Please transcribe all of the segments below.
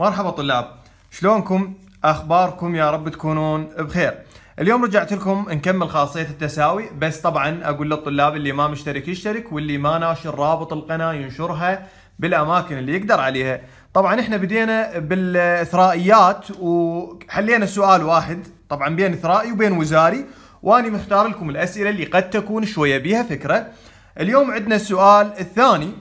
مرحبا طلاب شلونكم اخباركم يا رب تكونون بخير اليوم رجعت لكم نكمل خاصية التساوي بس طبعا اقول للطلاب اللي ما مشترك يشترك واللي ما ناشر رابط القناة ينشرها بالاماكن اللي يقدر عليها طبعا احنا بدينا بالاثرائيات وحلينا سؤال واحد طبعا بين اثرائي وبين وزاري واني مختار لكم الاسئلة اللي قد تكون شوية بيها فكرة اليوم عندنا السؤال الثاني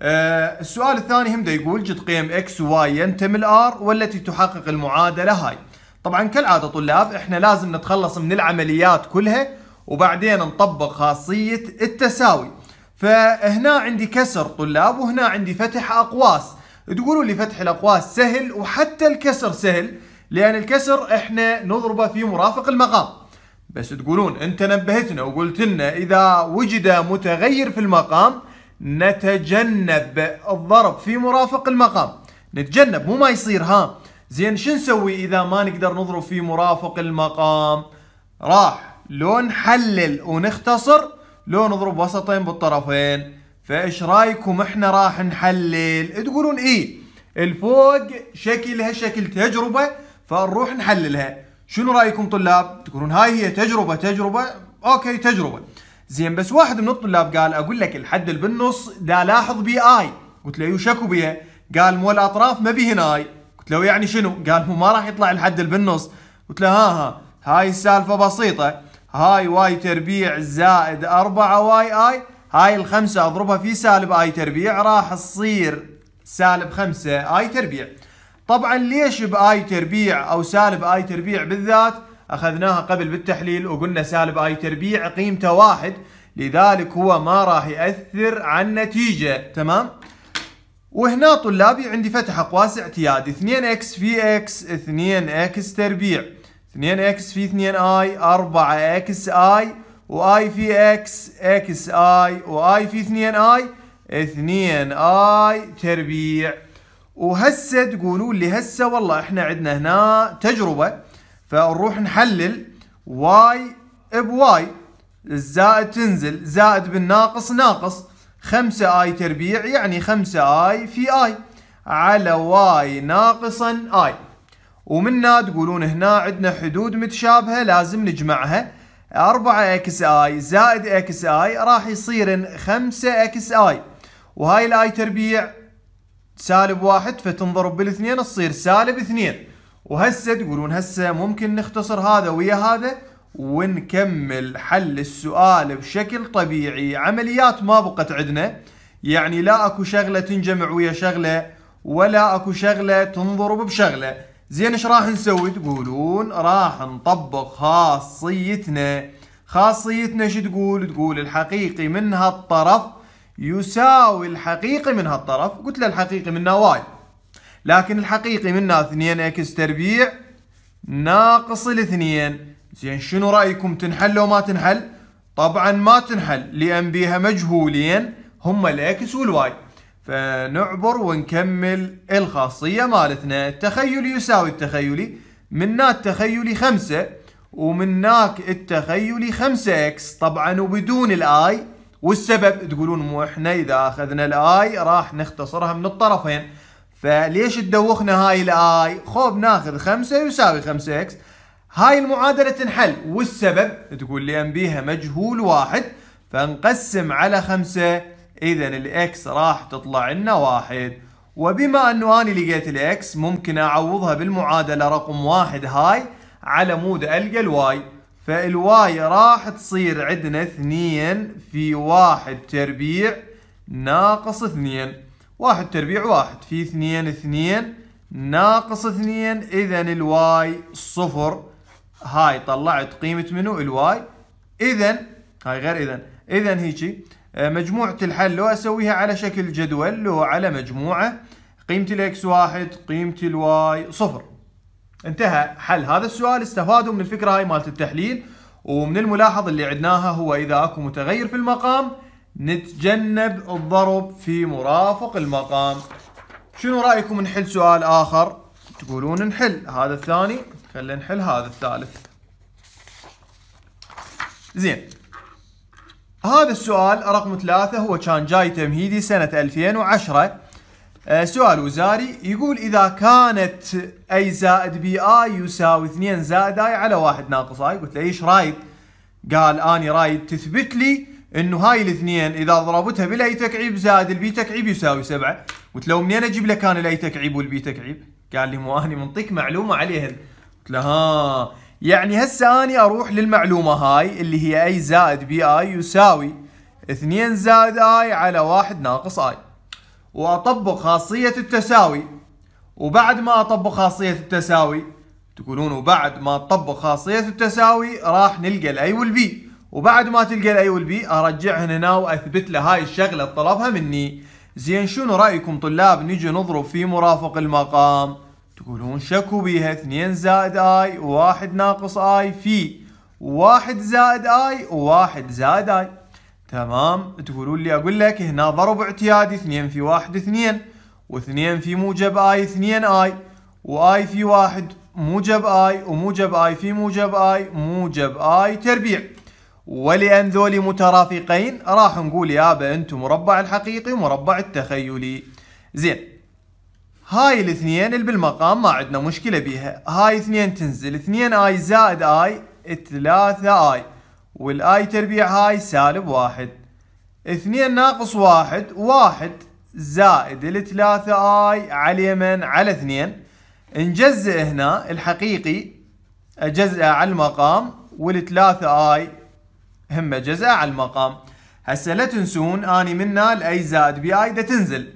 آه، السؤال الثاني هم يقول جد قيم اكس وواي ينتمي الار والتي تحقق المعادله هاي طبعا كالعاده طلاب احنا لازم نتخلص من العمليات كلها وبعدين نطبق خاصيه التساوي فهنا عندي كسر طلاب وهنا عندي فتح اقواس تقولوا لي فتح الاقواس سهل وحتى الكسر سهل لان الكسر احنا نضربه في مرافق المقام بس تقولون انت نبهتنا وقلت لنا اذا وجد متغير في المقام نتجنب الضرب في مرافق المقام نتجنب مو ما يصير ها زين شو نسوي اذا ما نقدر نضرب في مرافق المقام راح لو نحلل ونختصر لو نضرب وسطين بالطرفين فايش رايكم احنا راح نحلل تقولون ايه الفوق شكلها شكل تجربه فنروح نحللها شنو رايكم طلاب تقولون هاي هي تجربه تجربه اوكي تجربه زين بس واحد من الطلاب قال اقول لك الحد اللي بالنص دا لاحظ بي اي قلت له يو أيوه، شكو بيه قال مو الاطراف ما بي اي قلت له يعني شنو قال مو ما راح يطلع الحد اللي بالنص قلت له ها ها هاي السالفه بسيطه هاي واي تربيع زائد 4 واي اي هاي الخمسة اضربها في سالب اي تربيع راح تصير سالب 5 اي تربيع طبعا ليش باي تربيع او سالب اي تربيع بالذات اخذناها قبل بالتحليل وقلنا سالب اي تربيع قيمته واحد لذلك هو ما راح ياثر على النتيجه تمام وهنا طلابي عندي فتح اقواس اعتيادي 2 اكس في اكس 2 اكس تربيع 2 اكس في 2 اي 4 اكس اي واي في اكس اكس اي واي في 2 اي 2 اي تربيع وهسه تقولون لي هسه والله احنا عندنا هنا تجربه فنروح نحلل واي بواي الزائد تنزل زائد بالناقص ناقص خمسة اي تربيع يعني خمسة اي في اي على واي ناقصا اي ومننا تقولون هنا عندنا حدود متشابهة لازم نجمعها أربعة اكس اي زائد اكس اي راح يصير خمسة اكس اي وهاي الاي تربيع سالب واحد فتنضرب بالاثنين تصير سالب اثنين وهسه تقولون هسه ممكن نختصر هذا ويا هذا ونكمل حل السؤال بشكل طبيعي عمليات ما بقت عندنا يعني لا اكو شغله تنجمع ويا شغله ولا اكو شغله تنضرب بشغله زين ايش راح نسوي تقولون راح نطبق خاصيتنا خاصيتنا شو تقول تقول الحقيقي من هالطرف يساوي الحقيقي من هالطرف قلت له الحقيقي من نواي لكن الحقيقي منها 2 اكس تربيع ناقص الاثنين زين شنو رايكم تنحل لو ما تنحل طبعا ما تنحل لان بيها مجهولين هم الاكس والواي فنعبر ونكمل الخاصية مالتنا التخيلي يساوي التخيلي منا التخيلي 5 ومناك التخيلي 5 اكس طبعا وبدون الاي والسبب تقولون مو احنا اذا اخذنا الاي راح نختصرها من الطرفين فليش تدوخنا هاي الاي خوب ناخذ 5 يساوي 5 اكس هاي المعادلة تنحل والسبب تقول لي ان بيها مجهول واحد فنقسم على 5 اذا الاكس راح تطلع لنا واحد وبما انه اني لقيت الاكس ممكن اعوضها بالمعادلة رقم واحد هاي على مود القى الواي فالواي راح تصير عندنا اثنين في واحد تربيع ناقص اثنين واحد تربيع واحد في اثنين اثنين ناقص اثنين اذا الواي صفر هاي طلعت قيمة منو الواي اذا هاي غير اذا اذا هيجي آه، مجموعة الحل لو اسويها على شكل جدول لو على مجموعة قيمة الاكس واحد قيمة الواي صفر انتهى حل هذا السؤال استفادوا من الفكرة هاي مالت التحليل ومن الملاحظ اللي عدناها هو اذا اكو متغير في المقام نتجنب الضرب في مرافق المقام شنو رايكم نحل سؤال اخر تقولون نحل هذا الثاني خلينا نحل هذا الثالث زين هذا السؤال رقم ثلاثة هو كان جاي تمهيدي سنة 2010 آه، سؤال وزاري يقول إذا كانت أي زائد بي آي يساوي 2 زائد آي على 1 ناقص آي قلت له إيش رايد قال أني رايد تثبت لي انه هاي الاثنين اذا ضربتها بالاي تكعيب زائد البي تكعيب يساوي سبعه قلت له منين اجيب لك انا الاي تكعيب والبي تكعيب؟ قال لي مو اني منطيك معلومه عليهن قلت له ها يعني هسه اني اروح للمعلومه هاي اللي هي اي زائد بي اي يساوي 2 زائد اي على 1 ناقص اي واطبق خاصيه التساوي وبعد ما اطبق خاصيه التساوي تقولون وبعد ما اطبق خاصيه التساوي راح نلقى الاي والبي وبعد ما تلقى الاي والبي ارجعهن هنا واثبت له هاي الشغله طلبها مني زين شنو رايكم طلاب نجي نضرب في مرافق المقام تقولون شكو بيها 2 زائد اي وواحد ناقص اي في واحد زائد اي وواحد زائد اي تمام تقولون لي اقول لك هنا ضرب اعتيادي 2 في واحد 2 و2 في موجب اي 2 اي واي في واحد موجب اي وموجب اي في موجب اي موجب اي تربيع ولأن ذولي مترافقين راح نقول يابا أنتم مربع الحقيقي ومربع التخيلي زين هاي الاثنين اللي بالمقام ما عندنا مشكلة بيها هاي اثنين تنزل اثنين اي زائد اي ثلاثة اي والاي تربيع هاي سالب واحد اثنين ناقص واحد واحد زائد الثلاثة اي على يمن على اثنين نجزئ هنا الحقيقي اجزئه على المقام والثلاثة اي هم جزاء على المقام هسه لا تنسون اني منا الاي زائد بي اي تنزل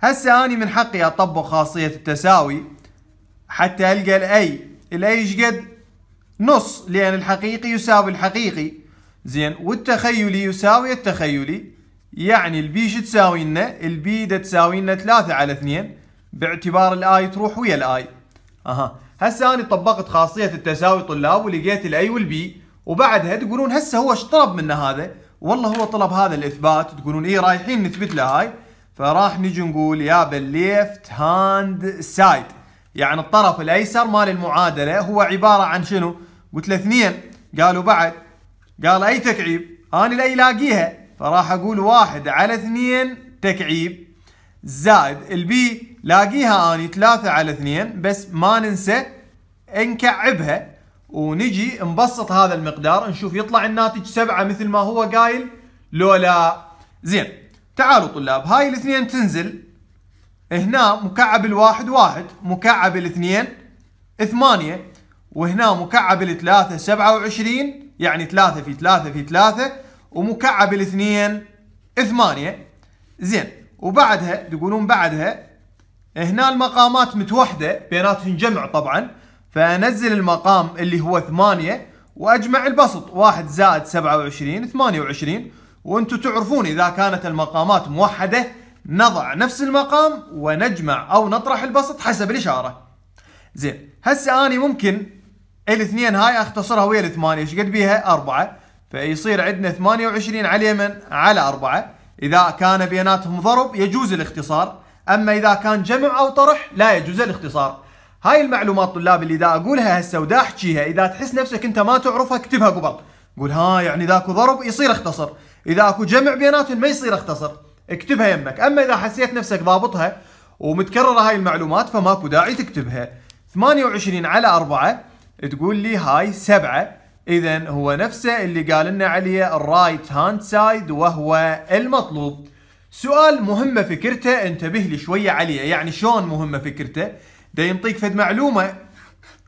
هسه اني من حقي اطبق خاصيه التساوي حتى القى الاي الاي قد نص لان الحقيقي يساوي الحقيقي زين والتخيلي يساوي التخيلي يعني البي شو تساوي لنا البي دا تساوي لنا 3 على 2 باعتبار الاي تروح ويا الاي اها هسه انا طبقت خاصيه التساوي طلاب ولقيت الاي والبي وبعدها تقولون هسه هو ايش طلب منا هذا والله هو طلب هذا الاثبات تقولون ايه رايحين نثبت له هاي فراح نجي نقول يا بالليفت هاند سايد يعني الطرف الايسر مال المعادله هو عباره عن شنو؟ قلت له اثنين قالوا بعد قال اي تكعيب؟ انا لا يلاقيها فراح اقول واحد على اثنين تكعيب زائد البي لاقيها اني ثلاثة على اثنين بس ما ننسى نكعبها ونجي نبسط هذا المقدار نشوف يطلع الناتج سبعة مثل ما هو قايل لو لا زين تعالوا طلاب هاي الاثنين تنزل هنا مكعب الواحد واحد مكعب الاثنين ثمانية وهنا مكعب الثلاثة سبعة وعشرين يعني ثلاثة في ثلاثة في ثلاثة ومكعب الاثنين ثمانية زين وبعدها تقولون بعدها هنا المقامات متوحدة بيناتهم جمع طبعا فانزل المقام اللي هو 8 واجمع البسط 1 زائد 27 28 وانتم تعرفون اذا كانت المقامات موحده نضع نفس المقام ونجمع او نطرح البسط حسب الاشاره. زين هسه اني ممكن الاثنين هاي اختصرها ويا الثمانيه ايش قد بيها؟ اربعه فيصير عندنا 28 على اليمن على اربعه اذا كان بيناتهم ضرب يجوز الاختصار اما اذا كان جمع او طرح لا يجوز الاختصار. هاي المعلومات طلاب اللي دا اقولها هسه ودا احكيها اذا تحس نفسك انت ما تعرفها اكتبها قبل قول ها يعني اذا اكو ضرب يصير اختصر اذا اكو جمع بيناتهم ما يصير اختصر اكتبها يمك اما اذا حسيت نفسك ضابطها ومتكرره هاي المعلومات فماكو داعي تكتبها 28 على 4 تقول لي هاي 7 اذا هو نفسه اللي قال لنا عليه الرايت هاند سايد وهو المطلوب سؤال مهمه فكرته انتبه لي شويه عليه يعني شلون مهمه فكرته ده ينطيك فد معلومه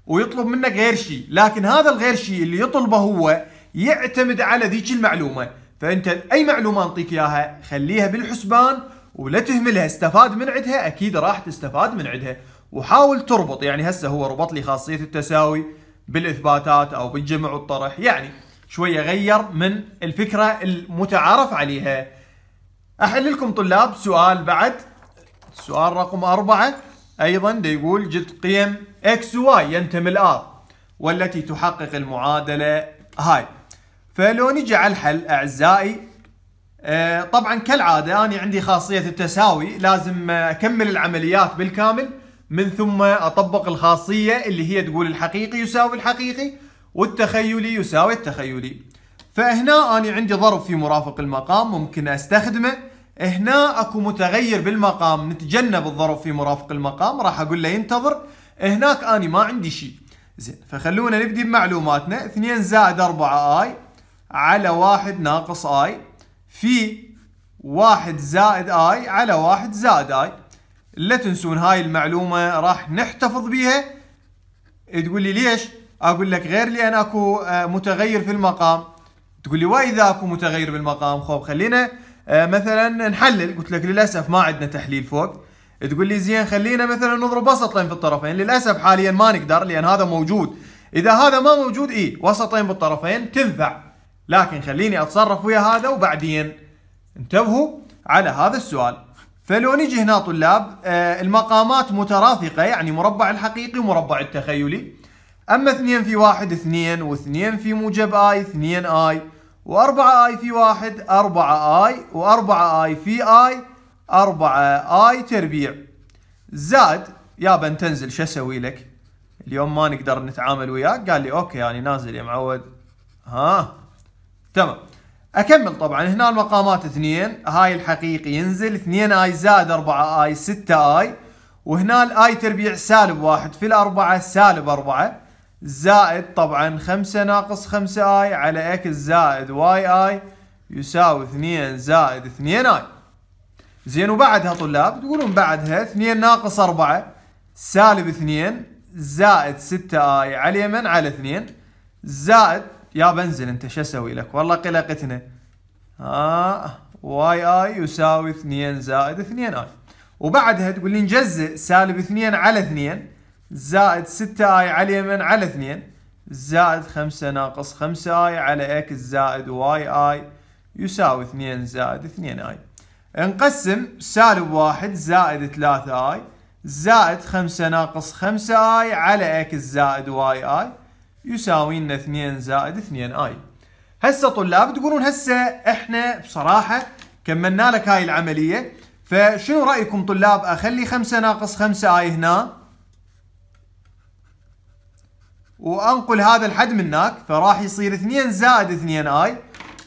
ويطلب منك غير شيء لكن هذا الغير شيء اللي يطلبه هو يعتمد على ذيك المعلومه فانت اي معلومه انطيك اياها خليها بالحسبان ولا تهملها استفاد من عندها اكيد راح تستفاد من عندها وحاول تربط يعني هسه هو ربط لي خاصيه التساوي بالاثباتات او بالجمع والطرح يعني شويه غير من الفكره المتعارف عليها احل لكم طلاب سؤال بعد سؤال رقم أربعة أيضا دا يقول جد قيم اكس واي ينتمي الار والتي تحقق المعادلة هاي فلو نجي على الحل أعزائي آه، طبعا كالعادة أنا عندي خاصية التساوي لازم أكمل العمليات بالكامل من ثم أطبق الخاصية اللي هي تقول الحقيقي يساوي الحقيقي والتخيلي يساوي التخيلي فهنا أنا عندي ضرب في مرافق المقام ممكن أستخدمه هنا اكو متغير بالمقام نتجنب الظرف في مرافق المقام راح اقول له ينتظر هناك اني ما عندي شيء زين فخلونا نبدي بمعلوماتنا 2 زائد 4 اي على 1 ناقص اي في 1 زائد اي على 1 زائد اي لا تنسون هاي المعلومه راح نحتفظ بيها تقول لي ليش؟ اقول لك غير لان اكو آه، متغير في المقام تقول لي واذا اكو متغير بالمقام خب خلينا آه، مثلا نحلل قلت لك للاسف ما عندنا تحليل فوق تقول لي زين خلينا مثلا نضرب وسطين في الطرفين للاسف حاليا ما نقدر لان هذا موجود اذا هذا ما موجود اي وسطين بالطرفين تنفع لكن خليني اتصرف ويا هذا وبعدين انتبهوا على هذا السؤال فلو نجي هنا طلاب آه، المقامات مترافقة يعني مربع الحقيقي ومربع التخيلي أما 2 في 2 و2 في موجب آي 2 آي وأربعة آي في واحد أربعة آي وأربعة آي في آي أربعة آي تربيع زاد بن تنزل شو أسوي لك اليوم ما نقدر نتعامل وياك قال لي أوكي يعني نازل يا معود ها تمام اكمل طبعا هنا المقامات اثنين هاي الحقيقي ينزل اثنين اي زائد اربعة اي ستة اي وهنا الاي تربيع سالب واحد في الاربعة سالب اربعة زائد طبعا خمسة ناقص خمسة اي على اكس زائد واي اي يساوي اثنين زائد اثنين اي زين وبعدها طلاب تقولون بعدها اثنين ناقص اربعة سالب اثنين زائد ستة اي على اليمن على اثنين زائد يا بنزل انت شو اسوي لك والله قلقتنا ها آه، واي اي يساوي اثنين زائد اثنين اي وبعدها تقول لي نجزئ سالب اثنين على اثنين زائد 6 اي على اليمين على 2 زائد 5 ناقص 5 اي على اكس زائد واي اي يساوي 2 زائد 2 اي نقسم سالب 1 زائد 3 اي زائد 5 ناقص 5 اي على اكس زائد واي اي يساوي لنا 2 زائد 2 اي هسه طلاب تقولون هسه احنا بصراحه كملنا لك هاي العمليه فشنو رايكم طلاب اخلي 5 ناقص 5 اي هنا وانقل هذا الحد من هناك فراح يصير 2 زائد 2 اي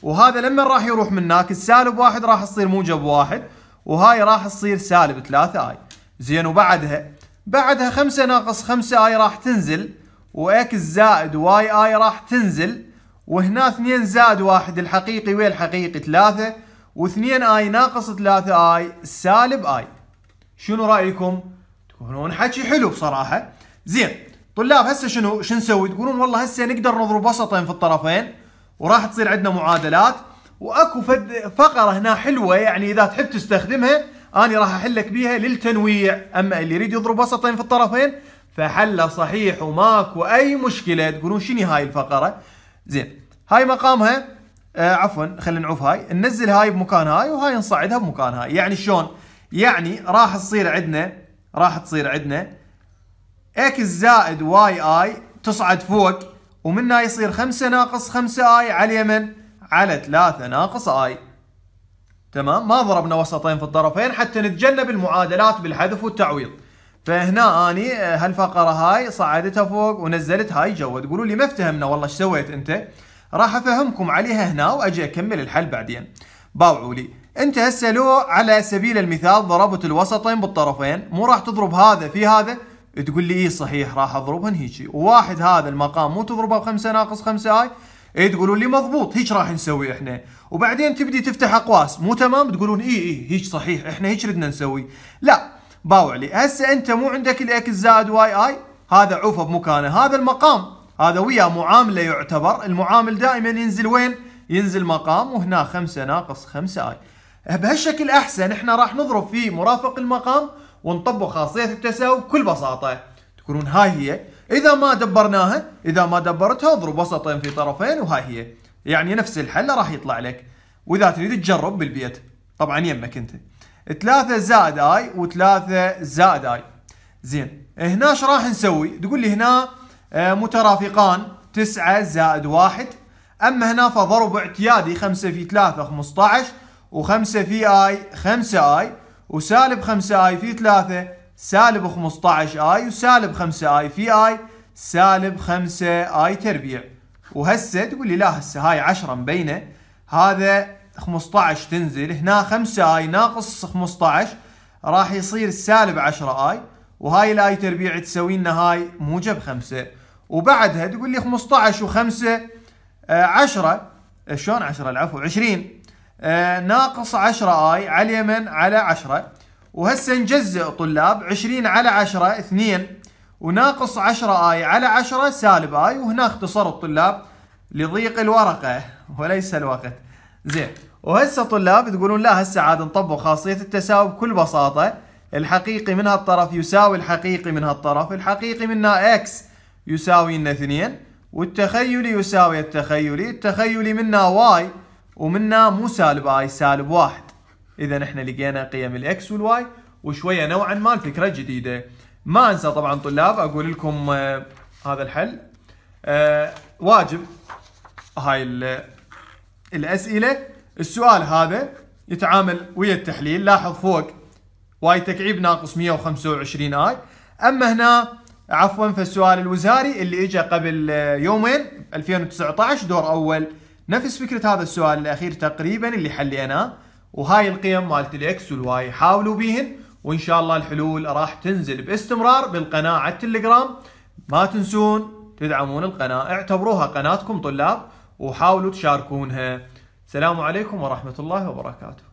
وهذا لما راح يروح من هناك السالب واحد راح تصير موجب واحد وهاي راح تصير سالب 3 اي زين وبعدها بعدها 5 ناقص 5 اي راح تنزل واكس زائد واي اي راح تنزل وهنا 2 زائد 1 الحقيقي ويا الحقيقي 3 و2 اي ناقص 3 اي سالب اي شنو رايكم؟ تكونون حكي حلو بصراحه زين طلاب هسه شنو شو نسوي تقولون والله هسه نقدر نضرب وسطين في الطرفين وراح تصير عندنا معادلات واكو فقره هنا حلوه يعني اذا تحب تستخدمها انا راح احلك بيها للتنويع اما اللي يريد يضرب وسطين في الطرفين فحله صحيح وماكو اي مشكله تقولون شنو هاي الفقره زين هاي مقامها آه عفوا خلينا نعوف هاي ننزل هاي بمكان هاي وهاي نصعدها بمكان هاي يعني شلون يعني راح تصير عندنا راح تصير عندنا اكس زائد واي اي تصعد فوق ومنها يصير 5 ناقص 5 اي على اليمن على 3 ناقص اي تمام ما ضربنا وسطين في الطرفين حتى نتجنب المعادلات بالحذف والتعويض فهنا اني آه، هالفقره هاي صعدتها فوق ونزلت هاي جوا تقولوا لي ما افتهمنا والله ايش سويت انت راح افهمكم عليها هنا واجي اكمل الحل بعدين باوعوا لي انت هسه لو على سبيل المثال ضربت الوسطين بالطرفين مو راح تضرب هذا في هذا تقول لي اي صحيح راح اضربهن هيجي وواحد هذا المقام مو تضربه بخمسه ناقص خمسه هاي اي إيه تقولون لي مضبوط هيك راح نسوي احنا وبعدين تبدي تفتح اقواس مو تمام تقولون اي اي هيك صحيح احنا هيك ردنا نسوي لا باوع لي هسه انت مو عندك الاكس زائد واي اي هذا عوفه بمكانه هذا المقام هذا ويا معامله يعتبر المعامل دائما ينزل وين ينزل مقام وهنا خمسة ناقص خمسة اي بهالشكل احسن احنا راح نضرب في مرافق المقام ونطبق خاصية التساوي بكل بساطة تكون هاي هي إذا ما دبرناها إذا ما دبرتها اضرب وسطين في طرفين وهاي هي يعني نفس الحل راح يطلع لك وإذا تريد تجرب بالبيت طبعا يمك أنت 3 زائد اي و3 زائد اي زين هنا ايش راح نسوي تقول لي هنا آه، مترافقان 9 زائد 1 اما هنا فضرب اعتيادي 5 في 3 15 و5 في اي 5 اي وسالب 5 اي في 3 سالب 15 اي وسالب 5 اي في اي سالب 5 اي تربيع وهسه تقول لي لا هسه هاي 10 مبينه هذا 15 تنزل هنا 5 اي ناقص 15 راح يصير سالب 10 اي وهاي الاي تربيع تسوي لنا هاي موجب 5 وبعدها تقول لي 15 و5 10 شلون 10 العفو 20 آه، ناقص 10 اي على اليمن على 10 وهسه نجزئ طلاب 20 على 10 2 وناقص 10 اي على 10 سالب اي وهنا اختصر الطلاب لضيق الورقه وليس الوقت زين وهسه طلاب تقولون لا هسه عاد نطبق خاصيه التساوي بكل بساطه الحقيقي من هالطرف يساوي الحقيقي من هالطرف الحقيقي منا اكس يساوي لنا 2 والتخيلي يساوي التخيلي التخيلي منا واي ومنا مو سالب اي سالب واحد اذا احنا لقينا قيم الاكس والواي وشويه نوعا ما الفكره جديده ما انسى طبعا طلاب اقول لكم آه هذا الحل آه واجب هاي الاسئله السؤال هذا يتعامل ويا التحليل لاحظ فوق واي تكعيب ناقص 125 اي اما هنا عفوا فالسؤال الوزاري اللي اجى قبل آه، يومين 2019 دور اول نفس فكرة هذا السؤال الأخير تقريبا اللي حلي أنا وهاي القيم مالت الإكس والواي حاولوا بيهن وإن شاء الله الحلول راح تنزل باستمرار بالقناة على التليجرام ما تنسون تدعمون القناة اعتبروها قناتكم طلاب وحاولوا تشاركونها السلام عليكم ورحمة الله وبركاته